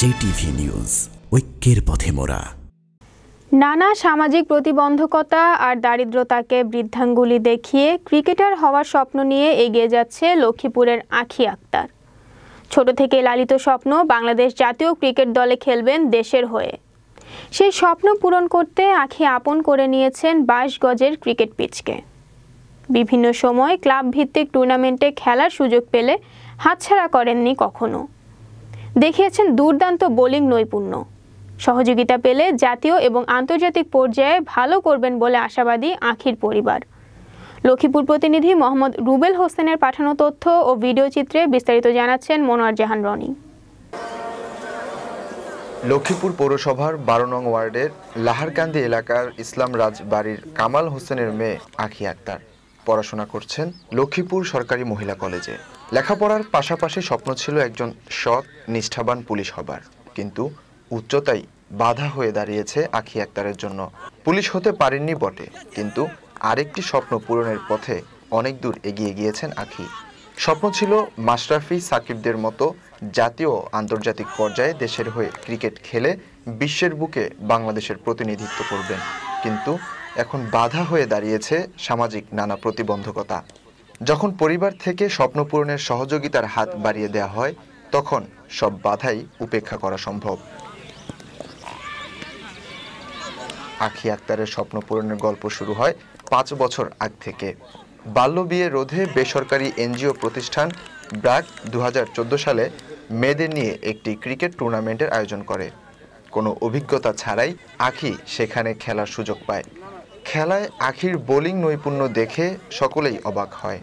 JTV news ঐক্যের পথে মোরা নানা সামাজিক প্রতিবন্ধকতা আর দারিদ্রতাকে বৃদ্ধাঙ্গুলি দেখিয়ে ক্রিকেটার হওয়ার স্বপ্ন নিয়ে এগিয়ে যাচ্ছে লক্ষ্মীপুরের আখি আক্তার ছোট থেকে লালিত স্বপ্ন বাংলাদেশ জাতীয় ক্রিকেট দলে খেলবেন দেশের হয়ে সেই স্বপ্ন পূরণ করতে আখি আপন করে নিয়েছেন বাইশ গজের ক্রিকেট পিচকে বিভিন্ন সময় ক্লাব ভিত্তিক টুর্নামেন্টে খেলার সুযোগ পেলে হাতছাড়া করেননি কখনো দেখিয়েছেন দুর্দান্ত বোলিং নৈপুণ্য সহযোগিতা পেলে জাতীয় এবং আন্তর্জাতিক পর্যায়ে ভালো করবেন বলে আশাবাদী আখির পরিবার লক্ষ্মীপুর প্রতিনিধি মোহাম্মদ রুবেল হোসেনের পাঠানো তথ্য ও ভিডিও চিত্রে বিস্তারিত জানাচ্ছেন মনোয়ার জাহান রনি লক্ষ্মীপুর পৌরসভার বারো নং ওয়ার্ডের লাহারকান্দি এলাকার ইসলাম রাজ বাড়ির কামাল হোসেনের মেয়ে আখি আক্তার পড়াশোনা করছেন লক্ষ্মীপুর সরকারি মহিলা কলেজে লেখাপড়ার পাশাপাশি স্বপ্ন ছিল একজন সৎ নিষ্ঠাবান পুলিশ হবার কিন্তু উচ্চতাই বাধা হয়ে দাঁড়িয়েছে আখি আক্তারের জন্য পুলিশ হতে পারেননি বটে কিন্তু আরেকটি স্বপ্ন পূরণের পথে অনেক দূর এগিয়ে গিয়েছেন আখি স্বপ্ন ছিল মাশরাফি সাকিবদের মতো জাতীয় আন্তর্জাতিক পর্যায়ে দেশের হয়ে ক্রিকেট খেলে বিশ্বের বুকে বাংলাদেশের প্রতিনিধিত্ব করবেন কিন্তু এখন বাধা হয়ে দাঁড়িয়েছে সামাজিক নানা প্রতিবন্ধকতা যখন পরিবার থেকে স্বপ্ন পূরণের সহযোগিতার হাত বাড়িয়ে দেওয়া হয় তখন সব বাধাই উপেক্ষা করা সম্ভব আখি আক্তারের স্বপ্ন পূরণের গল্প শুরু হয় পাঁচ বছর আগ থেকে বাল্য বিয়ে রোধে বেসরকারি এনজিও প্রতিষ্ঠান ব্র্যাক দু সালে মেয়েদের নিয়ে একটি ক্রিকেট টুর্নামেন্টের আয়োজন করে কোনো অভিজ্ঞতা ছাড়াই আখি সেখানে খেলার সুযোগ পায় খেলায় আখির বোলিং নৈপুণ্য দেখে সকলেই অবাক হয়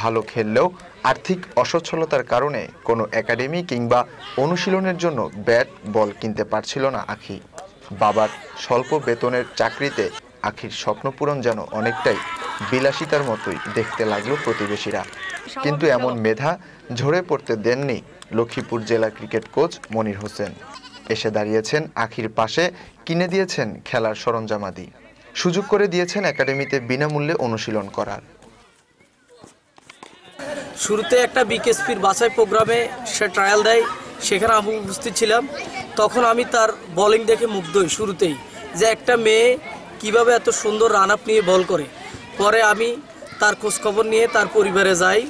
ভালো খেললেও আর্থিক অসচ্ছলতার কারণে কোনো একাডেমি কিংবা অনুশীলনের জন্য ব্যাট বল কিনতে পারছিল না আখি বাবার স্বল্প বেতনের চাকরিতে আখির স্বপ্নপূরণ যেন অনেকটাই বিলাসিতার মতোই দেখতে লাগলো প্রতিবেশীরা কিন্তু এমন মেধা ঝরে পড়তে দেননি লক্ষ্মীপুর জেলা ক্রিকেট কোচ মনির হোসেন এসে দাঁড়িয়েছেন আখির পাশে কিনে দিয়েছেন খেলার সরঞ্জামাদি সুযোগ করে দিয়েছেন একাডেমিতে বিনামূল্যে অনুশীলন করার শুরুতে একটা বিকেএসপির বাছাই প্রোগ্রামে সে ট্রায়াল দেয় সেখানে আমি উপস্থিত ছিলাম তখন আমি তার বলিং দেখে মুগ্ধ হই শুরুতেই যে একটা মেয়ে কিভাবে এত সুন্দর রান আপ নিয়ে বল করে পরে আমি তার খোঁজখবর নিয়ে তার পরিবারে যাই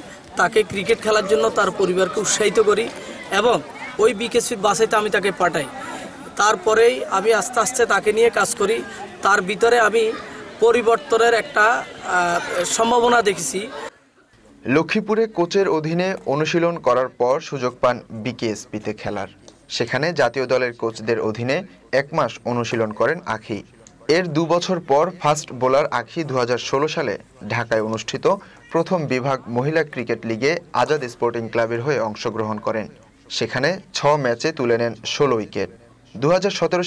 তাকে ক্রিকেট খেলার জন্য তার পরিবারকে উৎসাহিত করি এবং ওই বিকেএসপির বাসাইতে আমি তাকে পাঠাই তারপরেই আমি আস্তে আস্তে তাকে নিয়ে কাজ করি তার ভিতরে আমি পরিবর্তনের একটা সম্ভাবনা দেখেছি লক্ষ্মীপুরে কোচের অধীনে অনুশীলন করার পর সুযোগ পান বিকেএসপিতে খেলার সেখানে জাতীয় দলের কোচদের অধীনে এক মাস অনুশীলন করেন আখি এর দু বছর পর ফার্স্ট বোলার আখি দু সালে ঢাকায় অনুষ্ঠিত প্রথম বিভাগ মহিলা ক্রিকেট লিগে আজাদ স্পোর্টিং ক্লাবের হয়ে অংশগ্রহণ করেন সেখানে ছ ম্যাচে তুলে নেন ষোলো উইকেট দু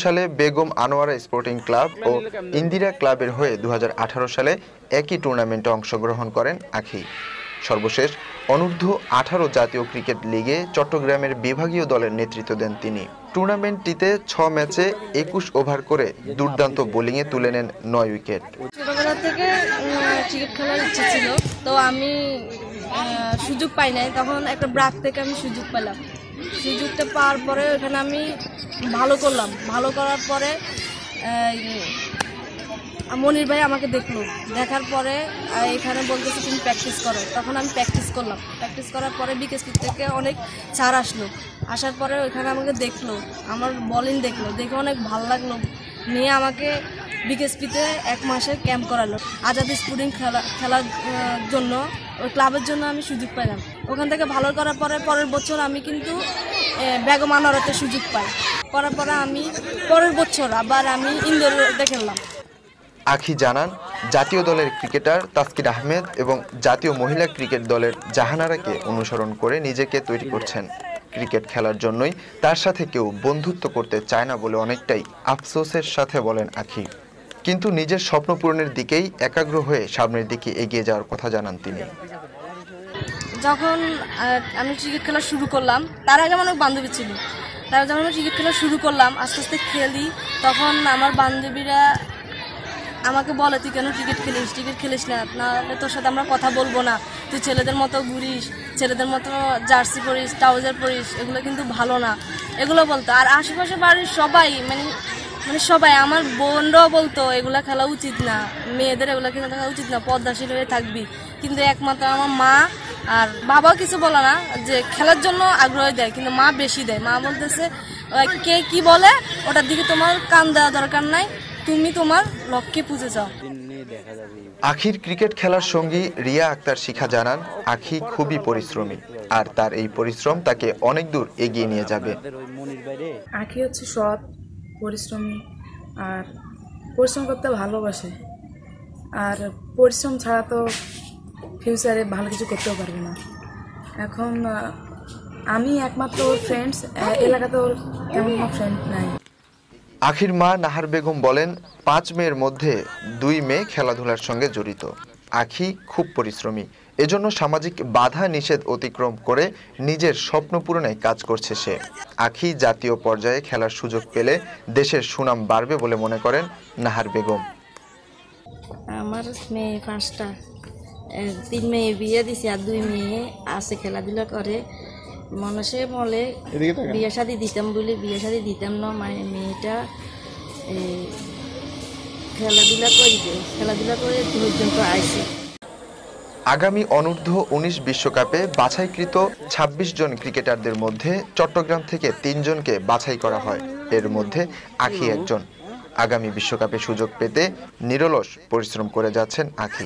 সালে বেগম আনোয়ারা স্পোর্টিং ক্লাব ও ইন্দিরা ক্লাবের হয়ে দু সালে একই টুর্নামেন্টে অংশগ্রহণ করেন আখি সর্বশেষ অনূর্ধ্ব আঠারো জাতীয় ক্রিকেট লিগে চট্টগ্রামের বিভাগীয় দলের নেতৃত্ব দেন তিনি টুর্নামেন্টটিতে ছ ম্যাচে একুশ ওভার করে দুর্দান্ত বোলিংয়ে তুলে নেন নয় উইকেট ছোটবেলা থেকে ক্রিকেট খেলার ইচ্ছে ছিল তো আমি সুযোগ পাই নাই তখন একটা ব্রাক থেকে আমি সুযোগ পেলাম সুযোগটা পাওয়ার পরে ওখানে আমি ভালো করলাম ভালো করার পরে মনির ভাই আমাকে দেখলো দেখার পরে এখানে বলতেছে তুমি প্র্যাকটিস করো তখন আমি প্র্যাকটিস করলাম প্র্যাকটিস করার পরে বিকেসপি থেকে অনেক ছাড় আসলো আসার পরে ওইখানে আমাকে দেখলো আমার বলিং দেখলো দেখে অনেক ভালো লাগলো নিয়ে আমাকে বিকেএসপিতে এক মাসের ক্যাম্প করালো আজাদ স্পোর্টিং খেলা খেলার জন্য ওই ক্লাবের জন্য আমি সুযোগ পাইলাম ওখান থেকে ভালো করার পরে পরের বছর আমি কিন্তু বেগম একটা সুযোগ পাই করার পরে আমি পরের বছর আবার আমি ইন্দোর খেললাম আখি জানান জাতীয় দলের ক্রিকেটার তাস্কির আহমেদ এবং জাতীয় মহিলা ক্রিকেট দলের জাহানারাকে অনুসরণ করে নিজেকে তৈরি করছেন ক্রিকেট খেলার জন্যই তার সাথে কেউ বন্ধুত্ব করতে চায় না বলে অনেকটাই আফসোসের সাথে বলেন আখি কিন্তু নিজের স্বপ্ন পূরণের দিকেই একাগ্র হয়ে সামনের দিকে এগিয়ে যাওয়ার কথা জানান তিনি যখন আমি ক্রিকেট খেলা শুরু করলাম তার আগে আমার বান্ধবী ছিল তারা যখন আমি ক্রিকেট খেলা শুরু করলাম আস্তে আস্তে খেলি তখন আমার বান্ধবীরা আমাকে বলে তুই কেন ক্রিকেট খেলিস ক্রিকেট খেলিস না নাহলে তোর সাথে আমরা কথা বলবো না তুই ছেলেদের মতো ঘুরিস ছেলেদের মতো জার্সি পরিস ট্রাউজার পরিস এগুলো কিন্তু ভালো না এগুলো বলতো আর আশেপাশে বাড়ির সবাই মানে মানে সবাই আমার বোনরাও বলতো এগুলা খেলা উচিত না মেয়েদের এগুলা কিন্তু খেলা উচিত না পদ্মাশীল হয়ে থাকবি কিন্তু একমাত্র আমার মা আর বাবাও কিছু বলে না যে খেলার জন্য আগ্রহ দেয় কিন্তু মা বেশি দেয় মা বলতেছে কে কি বলে ওটার দিকে তোমার কান দেওয়া দরকার নাই তুমি তোমার লক্ষ্যে পুজো যাও আখির ক্রিকেট খেলার সঙ্গী রিয়া আক্তার শিখা জানান আখি খুবই পরিশ্রমী আর তার এই পরিশ্রম তাকে অনেক দূর এগিয়ে নিয়ে যাবে আখি হচ্ছে সৎ পরিশ্রমী আর পরিশ্রম করতে ভালোবাসে আর পরিশ্রম ছাড়া তো ফিউচারে ভালো কিছু করতেও পারবে না এখন আমি একমাত্র ওর ফ্রেন্ডস এলাকাতে ওর তেমন ফ্রেন্ড নাই আখির মা নাহার বেগম বলেন পাঁচ মেয়ের মধ্যে দুই মেয়ে খেলাধুলার সঙ্গে জড়িত আখি খুব পরিশ্রমী এজন্য সামাজিক বাধা নিষেধ অতিক্রম করে নিজের স্বপ্ন পূরণে কাজ করছে সে আখি জাতীয় পর্যায়ে খেলার সুযোগ পেলে দেশের সুনাম বাড়বে বলে মনে করেন নাহার বেগম আমার মেয়ে পাঁচটা তিন মেয়ে বিয়ে দিছে আর দুই মেয়ে আছে খেলাধুলা করে মানুষে বলে বিয়ে শাদি দিতাম বলে বিয়ে শাদি দিতাম না মানে মেয়েটা খেলাধুলা করিবে খেলাধুলা করে পর্যন্ত আইসে আগামী অনূর্ধ্ব উনিশ বিশ্বকাপে বাছাইকৃত ২৬ জন ক্রিকেটারদের মধ্যে চট্টগ্রাম থেকে তিনজনকে বাছাই করা হয় এর মধ্যে আখি একজন আগামী বিশ্বকাপে সুযোগ পেতে নিরলস পরিশ্রম করে যাচ্ছেন আখি